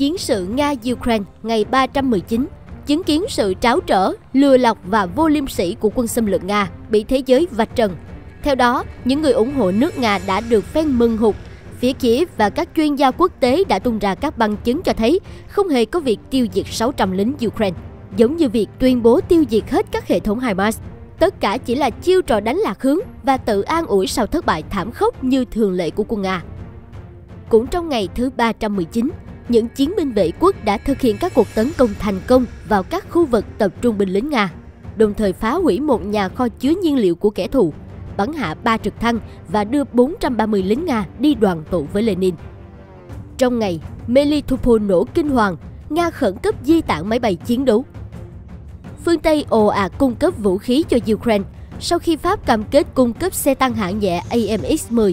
chiến sự Nga-Ukraine ngày 319 chứng kiến sự tráo trở, lừa lọc và vô liêm sỉ của quân xâm lược Nga bị thế giới vạch trần. Theo đó, những người ủng hộ nước Nga đã được phen mừng hụt. Phía Kiev và các chuyên gia quốc tế đã tung ra các bằng chứng cho thấy không hề có việc tiêu diệt 600 lính Ukraine, giống như việc tuyên bố tiêu diệt hết các hệ thống HIMARS. Tất cả chỉ là chiêu trò đánh lạc hướng và tự an ủi sau thất bại thảm khốc như thường lệ của quân Nga. Cũng trong ngày thứ 319, những chiến binh vệ quốc đã thực hiện các cuộc tấn công thành công vào các khu vực tập trung binh lính Nga, đồng thời phá hủy một nhà kho chứa nhiên liệu của kẻ thù, bắn hạ 3 trực thăng và đưa 430 lính Nga đi đoàn tụ với Lenin. Trong ngày, Melitopol nổ kinh hoàng, Nga khẩn cấp di tản máy bay chiến đấu. Phương Tây ồ ạt à cung cấp vũ khí cho Ukraine sau khi Pháp cam kết cung cấp xe tăng hạng nhẹ AMX-10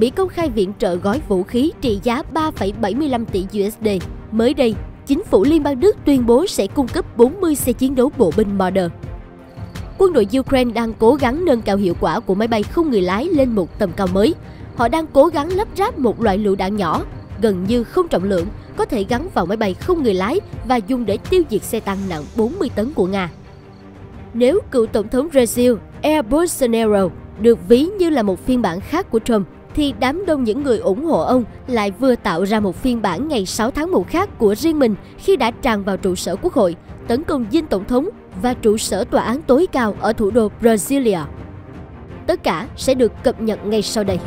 Mỹ công khai viện trợ gói vũ khí trị giá 3,75 tỷ USD. Mới đây, chính phủ Liên bang Đức tuyên bố sẽ cung cấp 40 xe chiến đấu bộ binh Marder. Quân đội Ukraine đang cố gắng nâng cao hiệu quả của máy bay không người lái lên một tầm cao mới. Họ đang cố gắng lắp ráp một loại lựu đạn nhỏ, gần như không trọng lượng, có thể gắn vào máy bay không người lái và dùng để tiêu diệt xe tăng nặng 40 tấn của Nga. Nếu cựu tổng thống Brazil Air Bolsonaro được ví như là một phiên bản khác của Trump, thì đám đông những người ủng hộ ông lại vừa tạo ra một phiên bản ngày 6 tháng 1 khác của riêng mình khi đã tràn vào trụ sở quốc hội, tấn công dinh tổng thống và trụ sở tòa án tối cao ở thủ đô Brasilia. Tất cả sẽ được cập nhật ngay sau đây.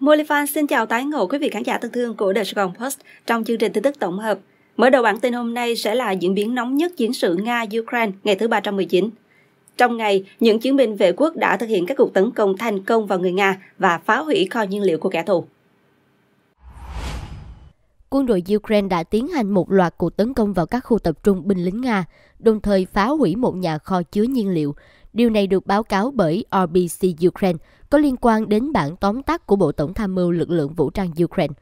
Molifan xin chào tái ngộ quý vị khán giả thân thương của The Sài Post trong chương trình tin tức tổng hợp. Mở đầu bản tin hôm nay sẽ là diễn biến nóng nhất chiến sự Nga-Ukraine ngày thứ 319. Trong ngày, những chiến binh vệ quốc đã thực hiện các cuộc tấn công thành công vào người Nga và phá hủy kho nhiên liệu của kẻ thù. Quân đội Ukraine đã tiến hành một loạt cuộc tấn công vào các khu tập trung binh lính Nga, đồng thời phá hủy một nhà kho chứa nhiên liệu. Điều này được báo cáo bởi RBC Ukraine, có liên quan đến bản tóm tắt của Bộ Tổng tham mưu lực lượng vũ trang Ukraine.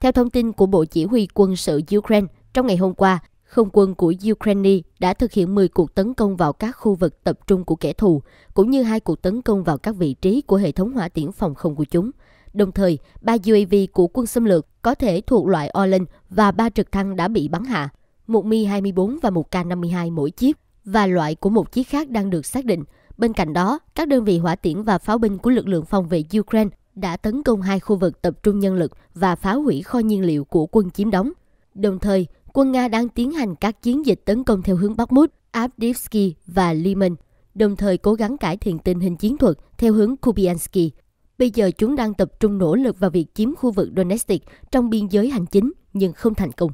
Theo thông tin của Bộ Chỉ huy quân sự Ukraine, trong ngày hôm qua, không quân của Ukraine đã thực hiện 10 cuộc tấn công vào các khu vực tập trung của kẻ thù, cũng như hai cuộc tấn công vào các vị trí của hệ thống hỏa tiễn phòng không của chúng. Đồng thời, ba UAV của quân xâm lược có thể thuộc loại Orlan và ba trực thăng đã bị bắn hạ, một Mi-24 và một K-52 mỗi chiếc, và loại của một chiếc khác đang được xác định. Bên cạnh đó, các đơn vị hỏa tiễn và pháo binh của lực lượng phòng vệ Ukraine đã tấn công hai khu vực tập trung nhân lực và phá hủy kho nhiên liệu của quân chiếm đóng. Đồng thời, quân Nga đang tiến hành các chiến dịch tấn công theo hướng Bắc Mút, Avdiivsky và Liman, đồng thời cố gắng cải thiện tình hình chiến thuật theo hướng Kubiansky. Bây giờ chúng đang tập trung nỗ lực vào việc chiếm khu vực Donetsk trong biên giới hành chính nhưng không thành công.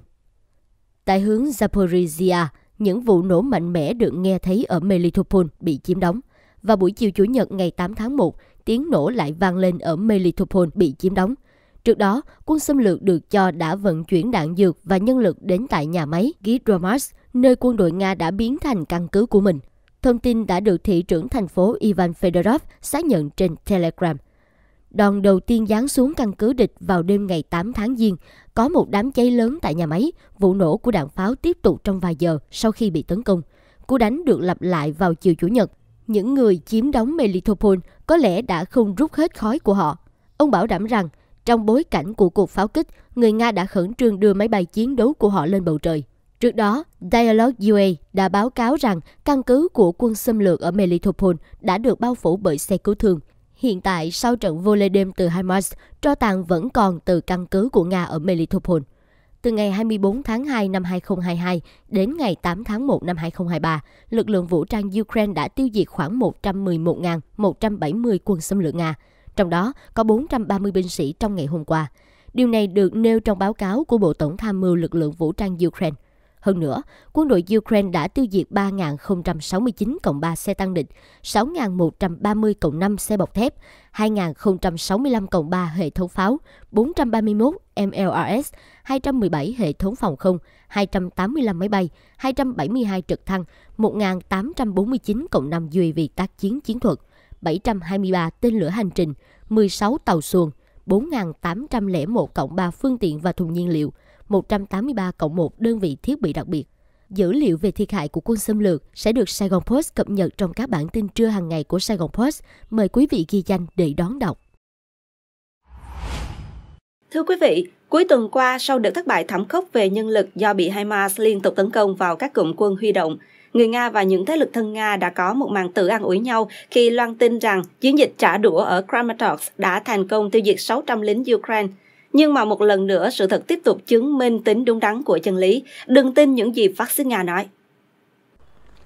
Tại hướng Zaporizhia, những vụ nổ mạnh mẽ được nghe thấy ở Melitopol bị chiếm đóng. Và buổi chiều Chủ nhật ngày 8 tháng 1, tiếng nổ lại vang lên ở Melitopol bị chiếm đóng – Trước đó, quân xâm lược được cho đã vận chuyển đạn dược và nhân lực đến tại nhà máy Gidromas, nơi quân đội Nga đã biến thành căn cứ của mình. Thông tin đã được thị trưởng thành phố Ivan Fedorov xác nhận trên Telegram. Đòn đầu tiên giáng xuống căn cứ địch vào đêm ngày 8 tháng Giêng, có một đám cháy lớn tại nhà máy, vụ nổ của đạn pháo tiếp tục trong vài giờ sau khi bị tấn công. Cú đánh được lặp lại vào chiều Chủ nhật. Những người chiếm đóng Melitopol có lẽ đã không rút hết khói của họ. Ông bảo đảm rằng trong bối cảnh của cuộc pháo kích, người Nga đã khẩn trương đưa máy bay chiến đấu của họ lên bầu trời. Trước đó, Dialogue UA đã báo cáo rằng căn cứ của quân xâm lược ở Melitopol đã được bao phủ bởi xe cứu thương. Hiện tại, sau trận vô lê đêm từ Hamas, tro tàn vẫn còn từ căn cứ của Nga ở Melitopol. Từ ngày 24 tháng 2 năm 2022 đến ngày 8 tháng 1 năm 2023, lực lượng vũ trang Ukraine đã tiêu diệt khoảng 111.170 quân xâm lược Nga, trong đó có 430 binh sĩ trong ngày hôm qua. Điều này được nêu trong báo cáo của Bộ Tổng tham mưu lực lượng vũ trang Ukraine. Hơn nữa, quân đội Ukraine đã tiêu diệt 3.069 cộng 3 xe tăng địch, 6.130 cộng 5 xe bọc thép, 2.065 cộng 3 hệ thống pháo, 431 MLRS, 217 hệ thống phòng không, 285 máy bay, 272 trực thăng, 1.849 cộng 5 UAV tác chiến chiến thuật, 723 tên lửa hành trình, 16 tàu xuồng, 4.801 cộng 3 phương tiện và thùng nhiên liệu, 183 cộng 1 đơn vị thiết bị đặc biệt. Dữ liệu về thiệt hại của quân xâm lược sẽ được Sài Gòn Post cập nhật trong các bản tin trưa hàng ngày của Sài Gòn Post. Mời quý vị ghi danh để đón đọc. Thưa quý vị, cuối tuần qua sau đợt thất bại thảm khốc về nhân lực do bị Hamas liên tục tấn công vào các cụm quân huy động, người Nga và những thế lực thân Nga đã có một màn tự ăn ủi nhau khi loan tin rằng chiến dịch trả đũa ở Kramatorsk đã thành công tiêu diệt 600 lính Ukraine. Nhưng mà một lần nữa, sự thật tiếp tục chứng minh tính đúng đắn của chân lý. Đừng tin những gì phát xít Nga nói.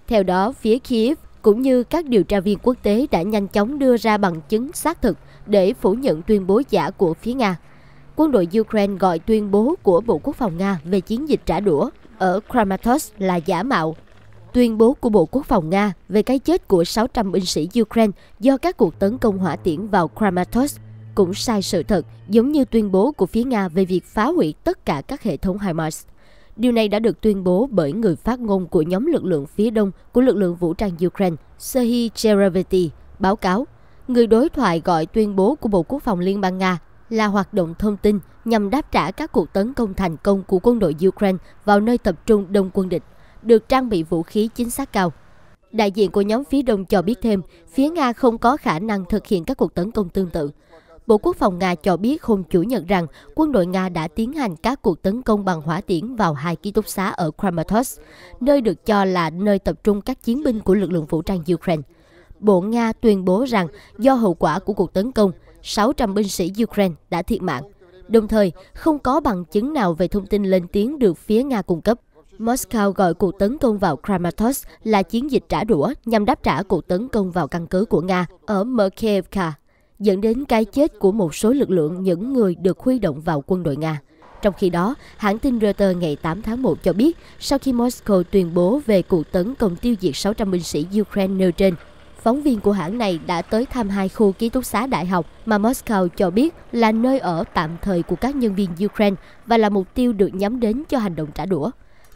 Theo đó, phía Kiev cũng như các điều tra viên quốc tế đã nhanh chóng đưa ra bằng chứng xác thực để phủ nhận tuyên bố giả của phía Nga. Quân đội Ukraine gọi tuyên bố của Bộ Quốc phòng Nga về chiến dịch trả đũa ở Kramatorsk là giả mạo tuyên bố của Bộ Quốc phòng Nga về cái chết của 600 binh sĩ Ukraine do các cuộc tấn công hỏa tiễn vào Kramatorsk cũng sai sự thật, giống như tuyên bố của phía Nga về việc phá hủy tất cả các hệ thống HIMARS. Điều này đã được tuyên bố bởi người phát ngôn của nhóm lực lượng phía đông của lực lượng vũ trang Ukraine, Serhiy Cherevety, báo cáo. Người đối thoại gọi tuyên bố của Bộ Quốc phòng Liên bang Nga là hoạt động thông tin nhằm đáp trả các cuộc tấn công thành công của quân đội Ukraine vào nơi tập trung đông quân địch được trang bị vũ khí chính xác cao. Đại diện của nhóm phía Đông cho biết thêm, phía Nga không có khả năng thực hiện các cuộc tấn công tương tự. Bộ Quốc phòng Nga cho biết hôm Chủ nhật rằng quân đội Nga đã tiến hành các cuộc tấn công bằng hỏa tiễn vào hai ký túc xá ở Kramatorsk, nơi được cho là nơi tập trung các chiến binh của lực lượng vũ trang Ukraine. Bộ Nga tuyên bố rằng do hậu quả của cuộc tấn công, 600 binh sĩ Ukraine đã thiệt mạng. Đồng thời, không có bằng chứng nào về thông tin lên tiếng được phía Nga cung cấp. Moscow gọi cuộc tấn công vào Kramatorsk là chiến dịch trả đũa nhằm đáp trả cuộc tấn công vào căn cứ của Nga ở Merkevka, dẫn đến cái chết của một số lực lượng những người được huy động vào quân đội Nga. Trong khi đó, hãng tin Reuters ngày 8 tháng 1 cho biết, sau khi Moscow tuyên bố về cuộc tấn công tiêu diệt 600 binh sĩ Ukraine nêu trên, phóng viên của hãng này đã tới thăm hai khu ký túc xá đại học mà Moscow cho biết là nơi ở tạm thời của các nhân viên Ukraine và là mục tiêu được nhắm đến cho hành động trả đũa.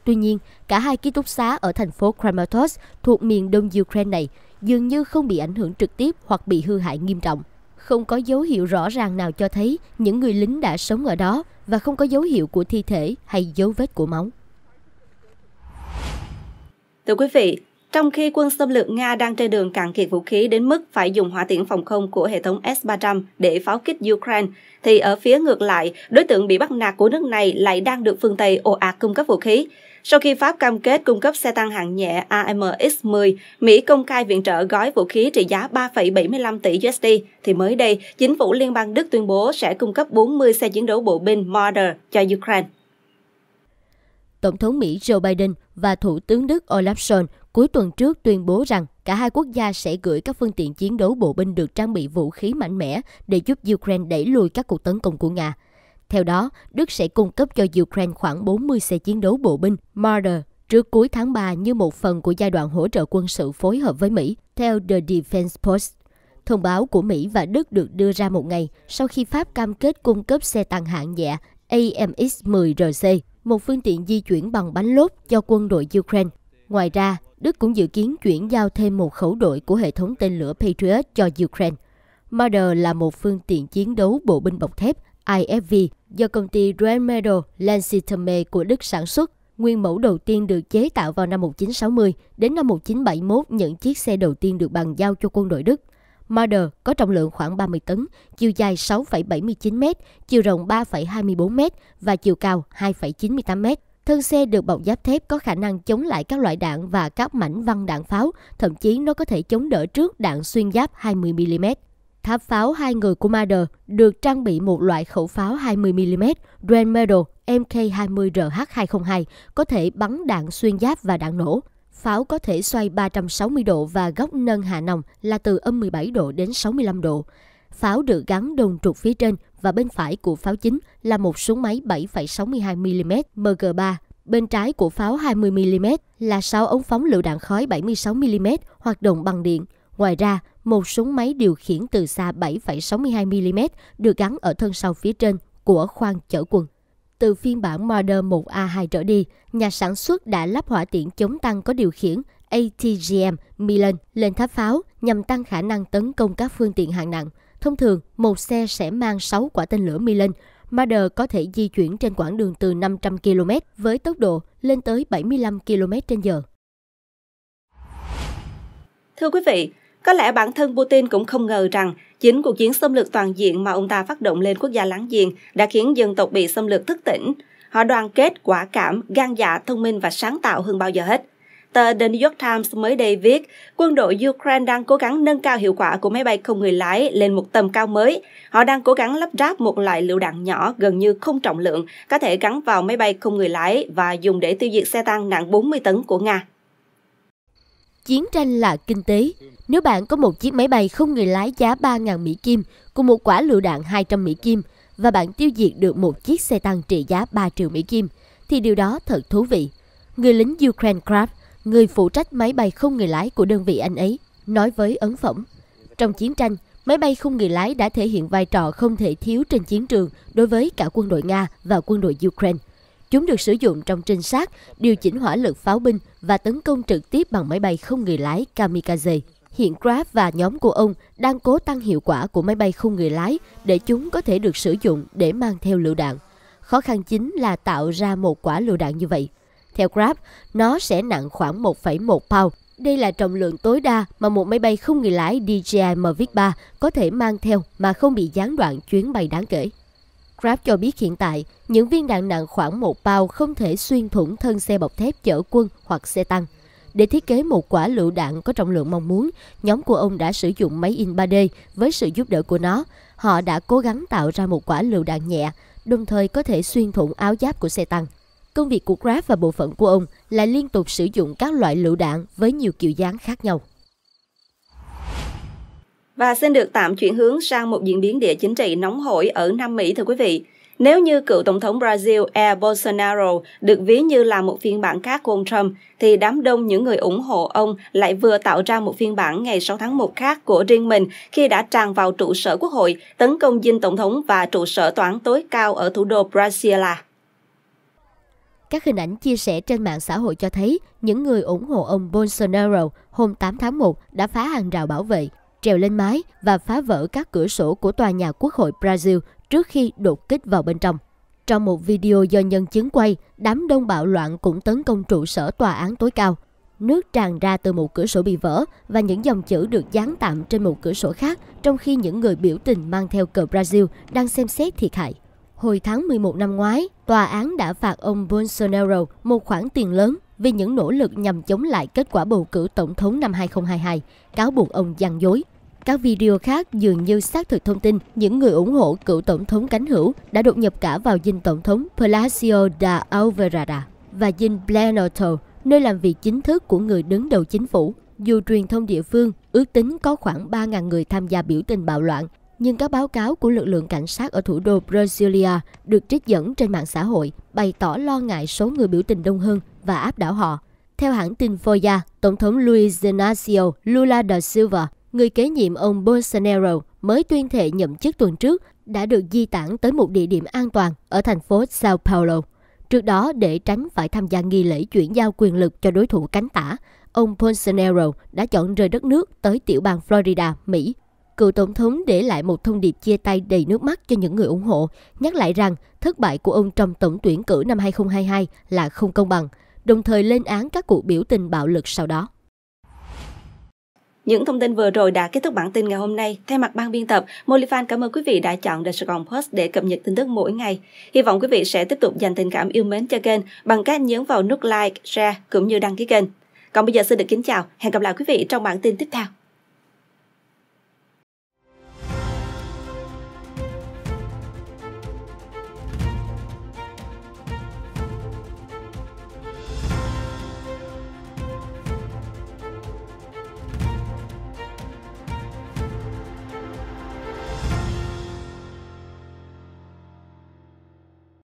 Tuy nhiên, cả hai ký túc xá ở thành phố Kramatorsk thuộc miền đông Ukraine này dường như không bị ảnh hưởng trực tiếp hoặc bị hư hại nghiêm trọng. Không có dấu hiệu rõ ràng nào cho thấy những người lính đã sống ở đó và không có dấu hiệu của thi thể hay dấu vết của máu. Thưa quý vị, trong khi quân xâm lược Nga đang trên đường cạn kiệt vũ khí đến mức phải dùng hỏa tiễn phòng không của hệ thống S-300 để pháo kích Ukraine, thì ở phía ngược lại, đối tượng bị bắt nạt của nước này lại đang được phương Tây ồ ạt cung cấp vũ khí. Sau khi Pháp cam kết cung cấp xe tăng hạng nhẹ AMX-10, Mỹ công khai viện trợ gói vũ khí trị giá 3,75 tỷ USD, thì mới đây, chính phủ Liên bang Đức tuyên bố sẽ cung cấp 40 xe chiến đấu bộ binh Marder cho Ukraine. Tổng thống Mỹ Joe Biden và Thủ tướng Đức Olaf Scholz cuối tuần trước tuyên bố rằng cả hai quốc gia sẽ gửi các phương tiện chiến đấu bộ binh được trang bị vũ khí mạnh mẽ để giúp Ukraine đẩy lùi các cuộc tấn công của Nga – theo đó, Đức sẽ cung cấp cho Ukraine khoảng 40 xe chiến đấu bộ binh Marder trước cuối tháng 3 như một phần của giai đoạn hỗ trợ quân sự phối hợp với Mỹ, theo The Defense Post. Thông báo của Mỹ và Đức được đưa ra một ngày sau khi Pháp cam kết cung cấp xe tăng hạng nhẹ AMX-10RC, một phương tiện di chuyển bằng bánh lốp cho quân đội Ukraine. Ngoài ra, Đức cũng dự kiến chuyển giao thêm một khẩu đội của hệ thống tên lửa Patriot cho Ukraine. Marder là một phương tiện chiến đấu bộ binh bọc thép IFV do công ty Grand Metal Lancetame của Đức sản xuất. Nguyên mẫu đầu tiên được chế tạo vào năm 1960, đến năm 1971 những chiếc xe đầu tiên được bàn giao cho quân đội Đức. Model có trọng lượng khoảng 30 tấn, chiều dài 6,79m, chiều rộng 3,24m và chiều cao 2,98m. Thân xe được bọc giáp thép có khả năng chống lại các loại đạn và các mảnh văng đạn pháo, thậm chí nó có thể chống đỡ trước đạn xuyên giáp 20mm tháp pháo hai người của Marder được trang bị một loại khẩu pháo 20mm Grand Medal MK20RH202 có thể bắn đạn xuyên giáp và đạn nổ. Pháo có thể xoay 360 độ và góc nâng hạ nòng là từ âm 17 độ đến 65 độ. Pháo được gắn đồng trục phía trên và bên phải của pháo chính là một súng máy 7,62mm MG3. Bên trái của pháo 20mm là 6 ống phóng lựu đạn khói 76mm hoạt động bằng điện. Ngoài ra, một súng máy điều khiển từ xa 7,62mm được gắn ở thân sau phía trên của khoang chở quần Từ phiên bản modern 1A2 trở đi, nhà sản xuất đã lắp hỏa tiễn chống tăng có điều khiển ATGM Milan lên tháp pháo nhằm tăng khả năng tấn công các phương tiện hạng nặng. Thông thường, một xe sẽ mang 6 quả tên lửa Milan. Marder có thể di chuyển trên quãng đường từ 500 km với tốc độ lên tới 75 km h Thưa quý vị, có lẽ bản thân Putin cũng không ngờ rằng chính cuộc chiến xâm lược toàn diện mà ông ta phát động lên quốc gia láng giềng đã khiến dân tộc bị xâm lược thức tỉnh. Họ đoàn kết, quả cảm, gan dạ, thông minh và sáng tạo hơn bao giờ hết. Tờ The New York Times mới đây viết, quân đội Ukraine đang cố gắng nâng cao hiệu quả của máy bay không người lái lên một tầm cao mới. Họ đang cố gắng lắp ráp một loại lựu đạn nhỏ gần như không trọng lượng, có thể gắn vào máy bay không người lái và dùng để tiêu diệt xe tăng nặng 40 tấn của Nga. Chiến tranh là kinh tế. Nếu bạn có một chiếc máy bay không người lái giá 3.000 Mỹ Kim cùng một quả lựu đạn 200 Mỹ Kim và bạn tiêu diệt được một chiếc xe tăng trị giá 3 triệu Mỹ Kim, thì điều đó thật thú vị. Người lính Ukraine Craft, người phụ trách máy bay không người lái của đơn vị anh ấy, nói với ấn phẩm. Trong chiến tranh, máy bay không người lái đã thể hiện vai trò không thể thiếu trên chiến trường đối với cả quân đội Nga và quân đội Ukraine. Chúng được sử dụng trong trinh sát, điều chỉnh hỏa lực pháo binh và tấn công trực tiếp bằng máy bay không người lái kamikaze. Hiện Grab và nhóm của ông đang cố tăng hiệu quả của máy bay không người lái để chúng có thể được sử dụng để mang theo lựu đạn. Khó khăn chính là tạo ra một quả lựu đạn như vậy. Theo Grab, nó sẽ nặng khoảng 1,1 pound. Đây là trọng lượng tối đa mà một máy bay không người lái DJI Mavic 3 có thể mang theo mà không bị gián đoạn chuyến bay đáng kể. Grab cho biết hiện tại, những viên đạn nặng khoảng một bao không thể xuyên thủng thân xe bọc thép chở quân hoặc xe tăng. Để thiết kế một quả lựu đạn có trọng lượng mong muốn, nhóm của ông đã sử dụng máy in 3D với sự giúp đỡ của nó. Họ đã cố gắng tạo ra một quả lựu đạn nhẹ, đồng thời có thể xuyên thủng áo giáp của xe tăng. Công việc của Grab và bộ phận của ông là liên tục sử dụng các loại lựu đạn với nhiều kiểu dáng khác nhau. Và xin được tạm chuyển hướng sang một diễn biến địa chính trị nóng hổi ở Nam Mỹ thưa quý vị. Nếu như cựu Tổng thống Brazil Jair Bolsonaro được ví như là một phiên bản khác của ông Trump, thì đám đông những người ủng hộ ông lại vừa tạo ra một phiên bản ngày 6 tháng 1 khác của riêng mình khi đã tràn vào trụ sở quốc hội, tấn công dinh Tổng thống và trụ sở tòa án tối cao ở thủ đô Brasilia. Các hình ảnh chia sẻ trên mạng xã hội cho thấy những người ủng hộ ông Bolsonaro hôm 8 tháng 1 đã phá hàng rào bảo vệ, trèo lên mái và phá vỡ các cửa sổ của tòa nhà Quốc hội Brazil trước khi đột kích vào bên trong. Trong một video do nhân chứng quay, đám đông bạo loạn cũng tấn công trụ sở tòa án tối cao. Nước tràn ra từ một cửa sổ bị vỡ và những dòng chữ được dán tạm trên một cửa sổ khác trong khi những người biểu tình mang theo cờ Brazil đang xem xét thiệt hại. Hồi tháng 11 năm ngoái, tòa án đã phạt ông Bolsonaro một khoản tiền lớn vì những nỗ lực nhằm chống lại kết quả bầu cử tổng thống năm 2022, cáo buộc ông gian dối. Các video khác dường như xác thực thông tin những người ủng hộ cựu tổng thống cánh hữu đã đột nhập cả vào dinh tổng thống Palacio da Alvarada và dinh Planalto, nơi làm việc chính thức của người đứng đầu chính phủ. Dù truyền thông địa phương ước tính có khoảng 3.000 người tham gia biểu tình bạo loạn, nhưng các báo cáo của lực lượng cảnh sát ở thủ đô Brasilia được trích dẫn trên mạng xã hội bày tỏ lo ngại số người biểu tình đông hơn và áp đảo họ. Theo hãng tin Foya, Tổng thống Luiz Inácio Lula da Silva người kế nhiệm ông Bolsonaro mới tuyên thệ nhậm chức tuần trước đã được di tản tới một địa điểm an toàn ở thành phố Sao Paulo. Trước đó, để tránh phải tham gia nghi lễ chuyển giao quyền lực cho đối thủ cánh tả, ông Bolsonaro đã chọn rời đất nước tới tiểu bang Florida, Mỹ. Cựu tổng thống để lại một thông điệp chia tay đầy nước mắt cho những người ủng hộ, nhắc lại rằng thất bại của ông trong tổng tuyển cử năm 2022 là không công bằng, đồng thời lên án các cuộc biểu tình bạo lực sau đó. Những thông tin vừa rồi đã kết thúc bản tin ngày hôm nay. Thay mặt ban biên tập, Molifan cảm ơn quý vị đã chọn The Sài Gòn Post để cập nhật tin tức mỗi ngày. Hy vọng quý vị sẽ tiếp tục dành tình cảm yêu mến cho kênh bằng cách nhấn vào nút like, share cũng như đăng ký kênh. Còn bây giờ xin được kính chào, hẹn gặp lại quý vị trong bản tin tiếp theo.